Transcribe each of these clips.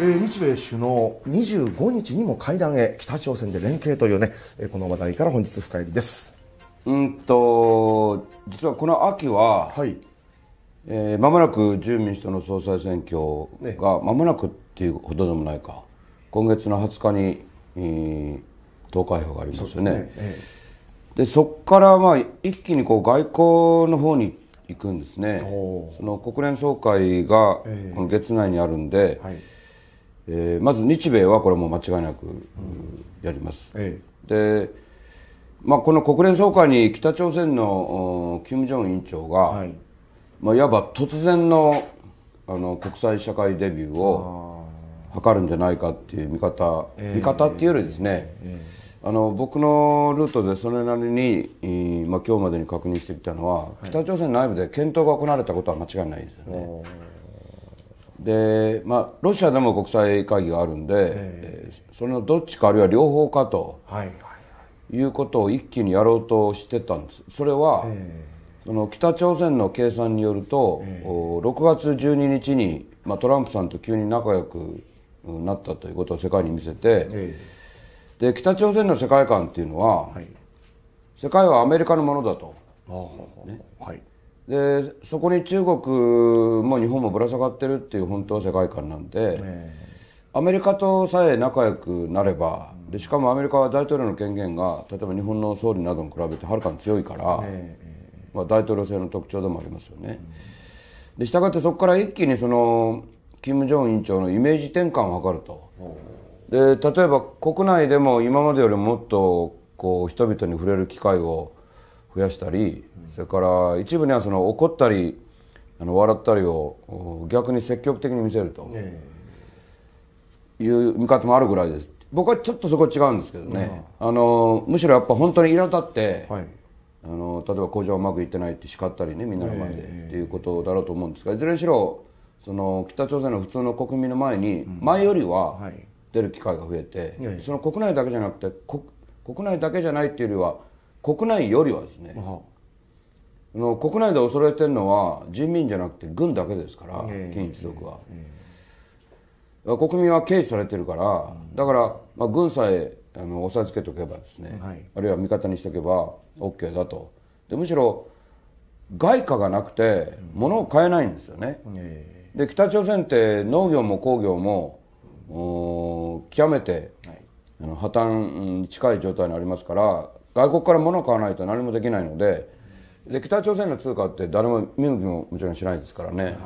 えー、日米首脳25日にも会談へ北朝鮮で連携というね、えー、この話題から本日深入りですうんと実はこの秋は、はいえー、まもなく自由民主党の総裁選挙が、ね、もなくっていうほどでもないか今月の20日に、えー、投開票がありますよねそで、ねええ、そこからまあ一気にこう外交の方に行くんですねその国連総会がこの月内にあるんで、はいえー、まず日米はこれも間違いなくやります。ええ、で、まあ、この国連総会に北朝鮮の金正恩委員長が、はいまあ、いわば突然のあの国際社会デビューを図るんじゃないかっていう見方、えー、見方っていうよりですね、えー、あの僕のルートでそれなりに、まあ、今日までに確認してきたのは、はい、北朝鮮内部で検討が行われたことは間違いないですよね。でまあ、ロシアでも国際会議があるんで、えー、そのどっちかあるいは両方かと、はい、いうことを一気にやろうとしてたんです。それは、えー、その北朝鮮の計算によると、えー、6月12日に、まあ、トランプさんと急に仲良くなったということを世界に見せて、えー、で北朝鮮の世界観っていうのは、はい、世界はアメリカのものだと。ね、はいでそこに中国も日本もぶら下がってるっていう本当世界観なんで、アメリカとさえ仲良くなればでしかもアメリカは大統領の権限が例えば日本の総理などに比べてはるかに強いから、まあ、大統領制の特徴でもありますよね。でしたがってそこから一気にその金正恩委員長のイメージ転換を図ると。で例えば国内でも今までよりもっとこう人々に触れる機会を増やしたり、それから一部にはその怒ったりあの笑ったりを逆に積極的に見せるという見方もあるぐらいです僕はちょっとそこ違うんですけどね、あのむしろやっぱ本当に苛立って、はい、あの例えば工場うまくいってないって叱ったりねみんなの前で、っていうことだろうと思うんですがいずれにしろその北朝鮮の普通の国民の前に前よりは出る機会が増えて、その国内だけじゃなくて国内だけじゃないっていうよりは国内よりはですね、あの国内で恐れてるのは人民じゃなくて軍だけですから、えー、金一族は、えー、国民は軽視されてるから、うん、だから、まあ、軍さえあの押さえつけておけばですね、はい、あるいは味方にしておけば OK だとでむしろ外貨がなくて物を買えないんですよね、うんえー、で北朝鮮って農業も工業も極めて、はい、あの破綻に近い状態にありますから外国から物を買わないと何もできないのでで北朝鮮の通貨って誰も見向きももちろんしないですからね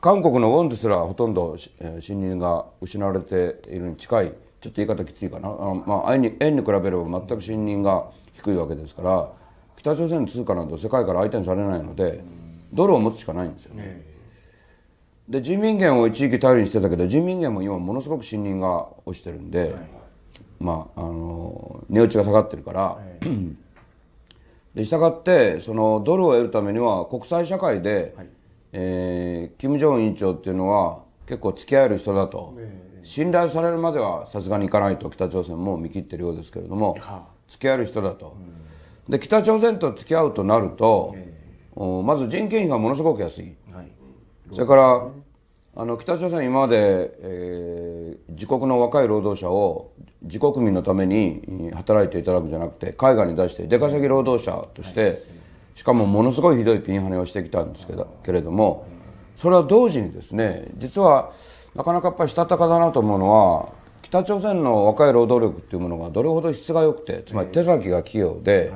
韓国のウォンですらほとんど信任が失われているに近いちょっと言い方きついかなあの、まあ、円に円に比べれば全く信任が低いわけですから北朝鮮の通貨など世界から相手にされないのでドルを持つしかないんですよね。で人民元を一時期頼りにしてたけど人民元も今ものすごく信任が落ちてるんで。はいまあ、あの値打ちが下がってるから、はい、でしたがってそのドルを得るためには国際社会で、はいえー、金正恩委員長っていうのは結構付き合える人だと、えー、信頼されるまではさすがにいかないと北朝鮮も見切ってるようですけれども、付き合える人だと、うん、で北朝鮮と付き合うとなると、えー、まず人件費がものすごく安い、はい、それから、あの北朝鮮、今まで、えー、自国の若い労働者を自国民のために働いていただくんじゃなくて海外に出して出稼ぎ労働者として、しかもものすごいひどいピンハネをしてきたんですけどけれどもそれは同時にですね実はなかなかやっぱりしたたかだなと思うのは北朝鮮の若い労働力というものがどれほど質が良くてつまり手先が器用で、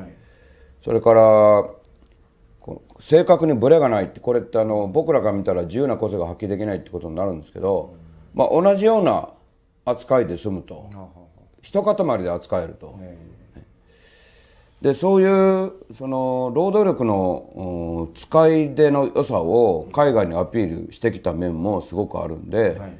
それから正確にブレがないってこれってあの僕らが見たら自由な個性が発揮できないってことになるんですけど、まあ、同じような扱いで済むと一塊で扱えると。でそういうその労働力の使い手の良さを海外にアピールしてきた面もすごくあるんで、はい、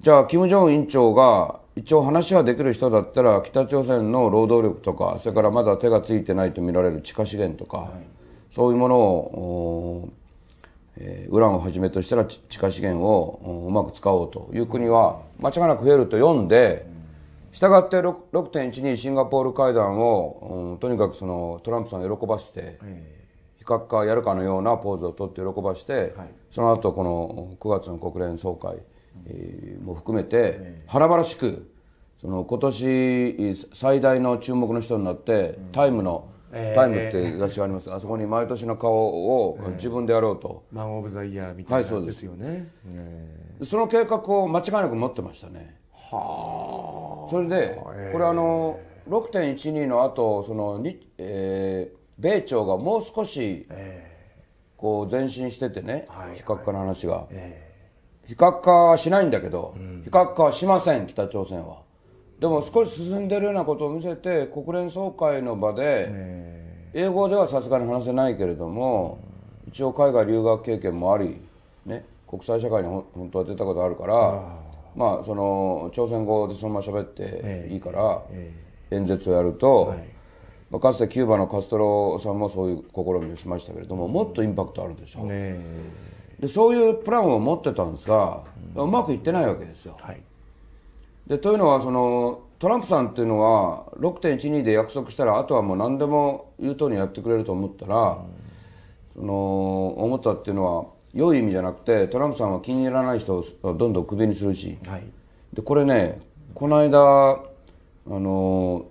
じゃあ金正恩委員長が一応話はできる人だったら北朝鮮の労働力とかそれからまだ手がついてないと見られる地下資源とか、はいそういうものを、えー、ウランをはじめとしたら地下資源をうまく使おうという国は間違いなく増えると読んで、したがって6.1にシンガポール会談を、うん、とにかくそのトランプさんを喜ばして、非核化やるかのようなポーズをとって喜ばして、はい、その後この9月の国連総会、えー、も含めて華々しくその今年最大の注目の人になって、タイムのえー、タイムって雑誌があります、あそこに毎年の顔を自分でやろうと、えー、マン・オブ・ザ・イヤーみたいなですよね、はい、そえー、その計画を間違いなく持ってましたねはあそれで、えー、これあの6.12の後そのに、えー、米朝がもう少し、えー、こう前進しててね、はいはい、非核化の話が、えー、非核化はしないんだけど、うん、非核化はしません北朝鮮はでも少し進んでるようなことを見せて国連総会の場で英語ではさすがに話せないけれども一応海外留学経験もあり、ね、国際社会に本当は出たことあるからまあ、その朝鮮語でそのまま喋っていいから演説をやると、まあ、かつてキューバのカストロさんもそういう試みをしましたけれどももっとインパクトあるでしょ、ね、でそういうプランを持ってたんですが、うまくいってないわけですよ。はいでというのはそのトランプさんっていうのは6.12で約束したらあとはもう何でも言うおりやってくれると思ったら、うん、その思ったっていうのは良い意味じゃなくてトランプさんは気に入らない人をどんどんクビにするし、はい、でこれねこの間あの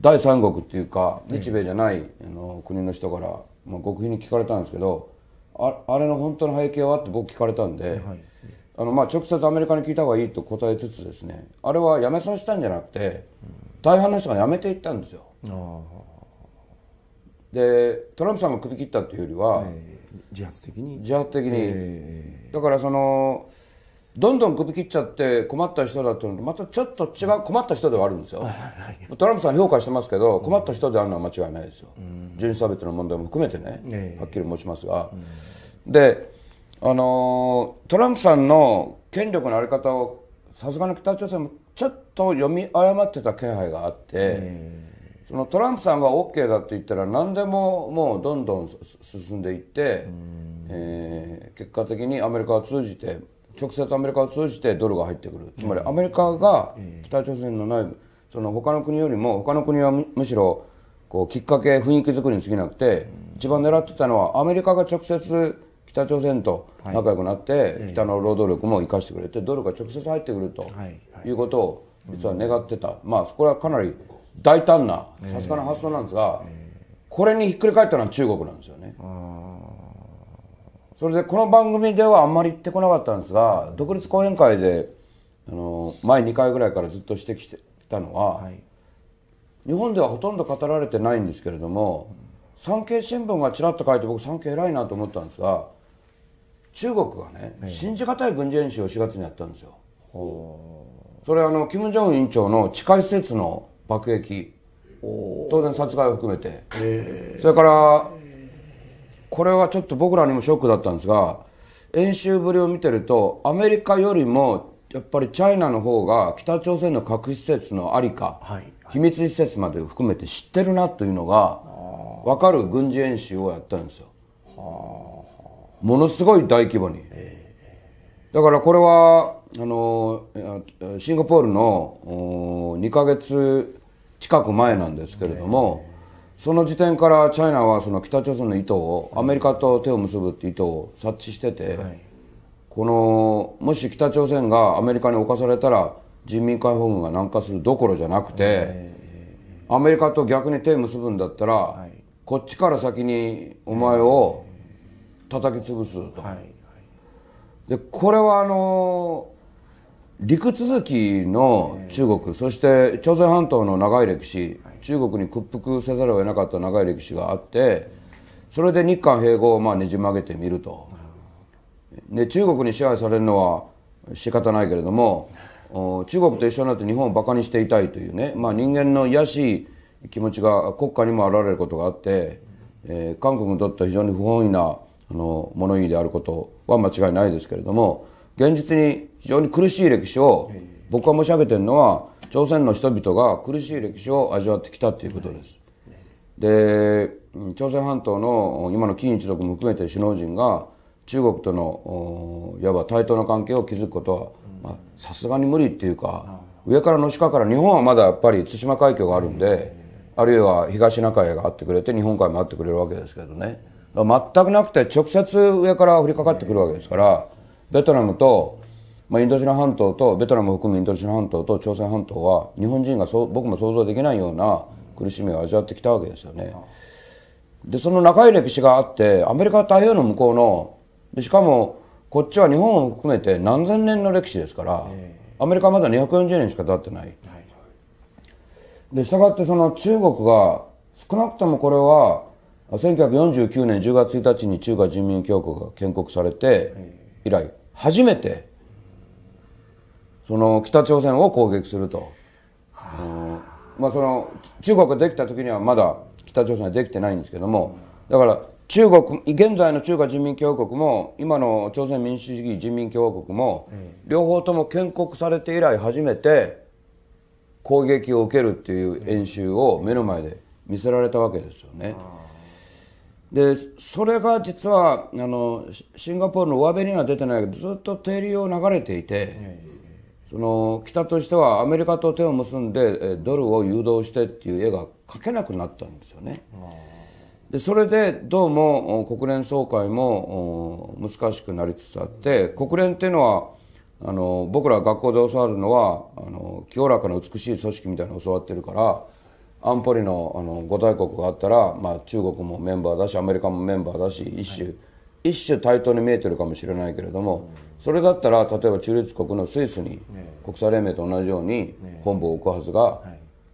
第三国っていうか日米じゃない、あの国の人から、まあ、極秘に聞かれたんですけどああれの本当の背景はって僕聞かれたんで。はいあのまあ直接アメリカに聞いた方がいいと答えつつですねあれはやめさせたんじゃなくて大半の人が辞めていったんですよ。でトランプさんが首切ったというよりは、えー、自発的に自発的に、えー、だからそのどんどん首切っちゃって困った人だいうのとまたちょっと違う困った人ではあるんですよ、トランプさん評価してますけど困った人であるのは間違いないですよ、人種差別の問題も含めてね、はっきり申しますが、であのトランプさんの権力のあり方をさすがの北朝鮮もちょっと読み誤ってた気配があって。そのトランプさんが OK だと言ったら何でももうどんどん進んでいって、えー、結果的にアメリカを通じて直接アメリカを通じてドルが入ってくるつまりアメリカが北朝鮮の内部その他の国よりも他の国はむしろこうきっかけ雰囲気作りに過ぎなくて一番狙ってたのはアメリカが直接北朝鮮と仲良くなって、北の労働力も生かしてくれて、努力が直接入ってくるということを実は願ってた、まあ、これはかなり大胆な、さすがの発想なんですが、これにひっくり返ったのは中国なんですよね。それでこの番組ではあんまり言ってこなかったんですが、独立講演会であの前2回ぐらいからずっとしてきてたのは、はい、日本ではほとんど語られてないんですけれども、産経新聞がちらっと書いて僕産経偉いなと思ったんですが中国がね、信じがたい軍事演習を4月にやったんですよ。それあの金正恩委員長の地下施設の爆撃当然殺害を含めて、それからこれはちょっと僕らにもショックだったんですが演習ぶりを見てるとアメリカよりもやっぱりチャイナの方が北朝鮮の核施設のありか、はいはい、秘密施設まで含めて知ってるなというのが分かる軍事演習をやったんですよ。ものすごい大規模に、だからこれはあのシンガポールの2か月近く前なんですけれども、その時点からチャイナはその北朝鮮の意図をアメリカと手を結ぶって意図を察知してて、はい、このもし北朝鮮がアメリカに侵されたら人民解放軍が南下するどころじゃなくて、アメリカと逆に手を結ぶんだったら、はい、こっちから先にお前を叩き潰すと、はいはい、でこれはあの陸続きの中国、えー、そして朝鮮半島の長い歴史、はい、中国に屈服せざるを得なかった長い歴史があってそれで日韓併合をまあねじ曲げてみると、で中国に支配されるのは仕方ないけれども中国と一緒になって日本をバカにしていたいというね、まあ、人間の卑しい気持ちが国家にも現れることがあって、えー、韓国にとっては非常に不本意なあの物言いであることは間違いないですけれども現実に非常に苦しい歴史を僕は申し上げてるのは朝鮮の人々が苦しい歴史を味わってきたということです。で朝鮮半島の今の金一族も含めて首脳陣が中国とのいわば対等な関係を築くことはさすがに無理っていうか上からのしかから日本はまだやっぱり対馬海峡があるんであるいは東シナ海があってくれて日本海もあってくれるわけですけどね。全くなくて直接上から降りかかってくるわけですからベトナムと、まあ、インドシナ半島とベトナムを含むインドシナ半島と朝鮮半島は日本人がそう僕も想像できないような苦しみを味わってきたわけですよね。でその長い歴史があってアメリカ太平洋の向こうのでしかもこっちは日本を含めて何千年の歴史ですから、アメリカはまだ240年しか経ってない。でしたがってその中国が少なくともこれは1949年10月1日に中華人民共和国が建国されて以来初めてその北朝鮮を攻撃すると、まあ、その中国ができた時にはまだ北朝鮮はできてないんですけどもだから中国現在の中華人民共和国も今の朝鮮民主主義人民共和国も、両方とも建国されて以来初めて攻撃を受けるっていう演習を目の前で見せられたわけですよね。でそれが実はあのシンガポールの上辺には出てないけどずっと停留を流れていて、その北としてはアメリカと手を結んでドルを誘導してっていう絵が描けなくなったんですよね。でそれでどうも国連総会も難しくなりつつあって国連っていうのはあの僕ら学校で教わるのはあの清らかな美しい組織みたいなのを教わってるから安保理のあの大国があったら、まあ、中国もメンバーだしアメリカもメンバーだし一種、はい、一種対等に見えてるかもしれないけれども、それだったら例えば中立国のスイスに国際連盟と同じように本部を置くはずが、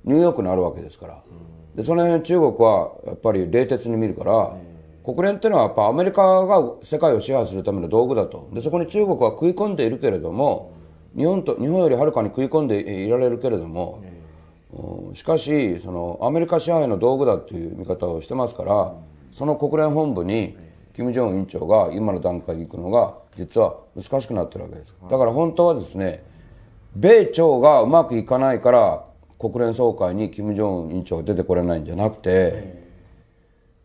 ニューヨークにあるわけですから、でその辺中国はやっぱり冷徹に見るから、国連っていうのはやっぱアメリカが世界を支配するための道具だとでそこに中国は食い込んでいるけれども日本と日本よりはるかに食い込んでいられるけれども、しかしそのアメリカ支配の道具だという見方をしてますから、その国連本部に金正恩委員長が今の段階に行くのが実は難しくなってるわけですだから本当はですね米朝がうまくいかないから国連総会に金正恩委員長が出てこれないんじゃなくて、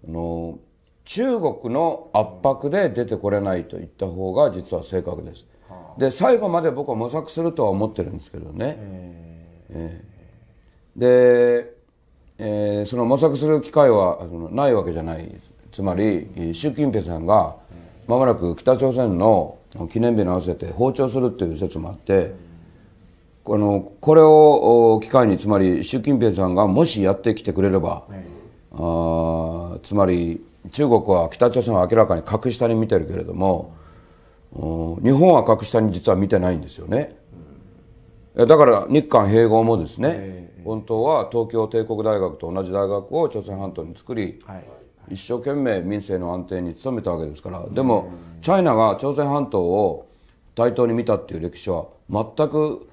あの中国の圧迫で出てこれないと言った方が実は正確です。で最後まで僕は模索するとは思ってるんですけどね。えーで、えー、その模索する機会はないわけじゃないつまり習近平さんがまもなく北朝鮮の記念日に合わせて訪朝するという説もあって、このこれを機会につまり習近平さんがもしやってきてくれれば、あつまり中国は北朝鮮は明らかに格下に見てるけれども日本は格下に実は見てないんですよねだから日韓併合もですね本当は東京帝国大学と同じ大学を朝鮮半島に作り、はい、一生懸命民生の安定に努めたわけですからでもチャイナが朝鮮半島を対等に見たっていう歴史は全く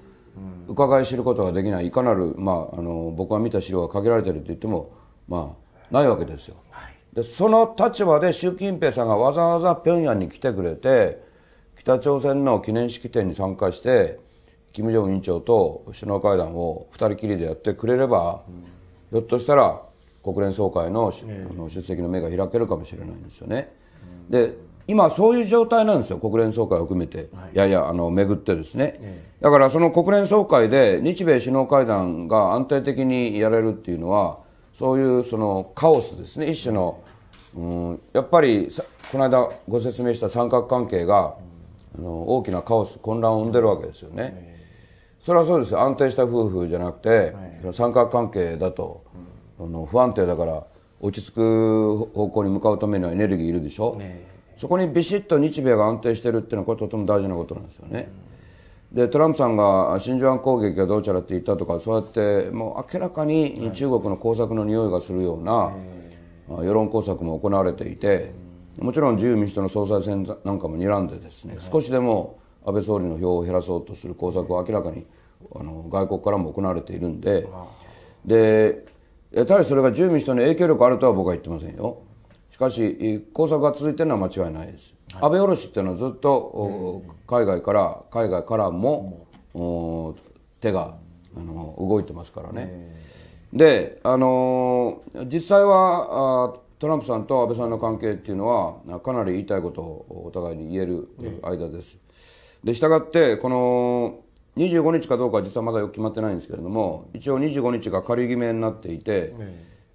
伺い知ることができないいかなる、まあ、あの僕が見た資料が限られてると言っても、まあ、ないわけですよ。はいでその立場で習近平さんがわざわざ平壌に来てくれて北朝鮮の記念式典に参加して金正恩委員長と首脳会談を2人きりでやってくれれば、ひょっとしたら国連総会の,、えの出席の目が開けるかもしれないんですよね。で今そういう状態なんですよ国連総会を含めて、い、やいやあの巡ってですね、だからその国連総会で日米首脳会談が安定的にやれるっていうのはそういうそのカオスですね一種の、うん、やっぱりこの間ご説明した三角関係が、あの大きなカオス混乱を生んでるわけですよね。それはそうです安定した夫婦じゃなくて、はい、三角関係だと、うん、あの不安定だから落ち着く方向に向かうためにはエネルギーいるでしょ、ね、そこにビシッと日米が安定してるっていうのはこれとても大事なことなんですよね、うん、でトランプさんが真珠湾攻撃がどうちゃらって言ったとかそうやってもう明らかに中国の工作の匂いがするような、はい、世論工作も行われていて、もちろん自由民主党の総裁選なんかも睨んでですね、はい、少しでも安倍総理の票を減らそうとする工作は明らかにあの外国からも行われているんででただしそれが住民主党に影響力あるとは僕は言ってませんよしかし工作が続いてるのは間違いないです、はい、安倍卸っていうのはずっと、海外から海外からも、手があの動いてますからねであの実際はトランプさんと安倍さんの関係っていうのはかなり言いたいことをお互いに言える間です、で、したがって、この、25日かどうかは実はまだよく決まってないんですけれども、一応25日が仮決めになっていて、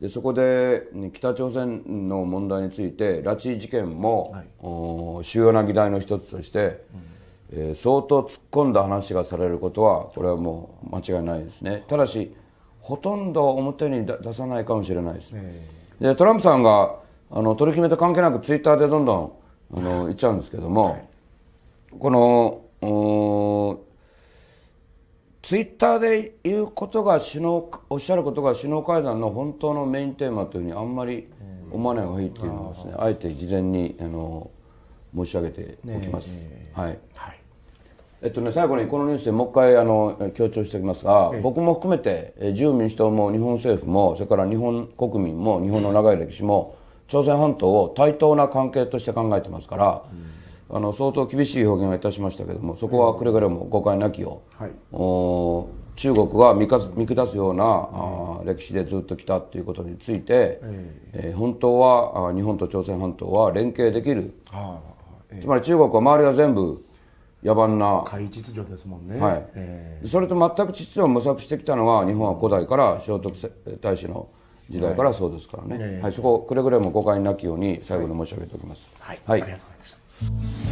でそこで北朝鮮の問題について拉致事件も、はい、主要な議題の一つとして、うん、えー、相当突っ込んだ話がされることはこれはもう間違いないですねただしほとんど表に出さないかもしれないです、ね、でトランプさんがあの取り決めと関係なくツイッターでどんどんあの言っちゃうんですけども、はい、この、ツイッターで言うことが首脳おっしゃることが首脳会談の本当のメインテーマというふうにあんまり思わない方がいいっていうのはですね、あえて事前にあの申し上げておきます。はい、はいえっとね、最後にこのニュースでもう一回あの強調しておきますが、僕も含めて自由民主党も日本政府もそれから日本国民も日本の長い歴史も朝鮮半島を対等な関係として考えてますから、うんあの相当厳しい表現をいたしましたけどもそこはくれぐれも誤解なきよう、はい、中国が見か見下すような、うあ歴史でずっと来たということについて、えー、本当は日本と朝鮮半島は連携できる、はい、つまり中国は周りは全部野蛮な海秩序ですもんね、はいえー、それと全く秩序を模索してきたのは日本は古代から聖徳太子の時代からそうですからね、はい、はい、そこくれぐれも誤解なきように最後に申し上げておきます。はい、はい、ありがとうございました Thank you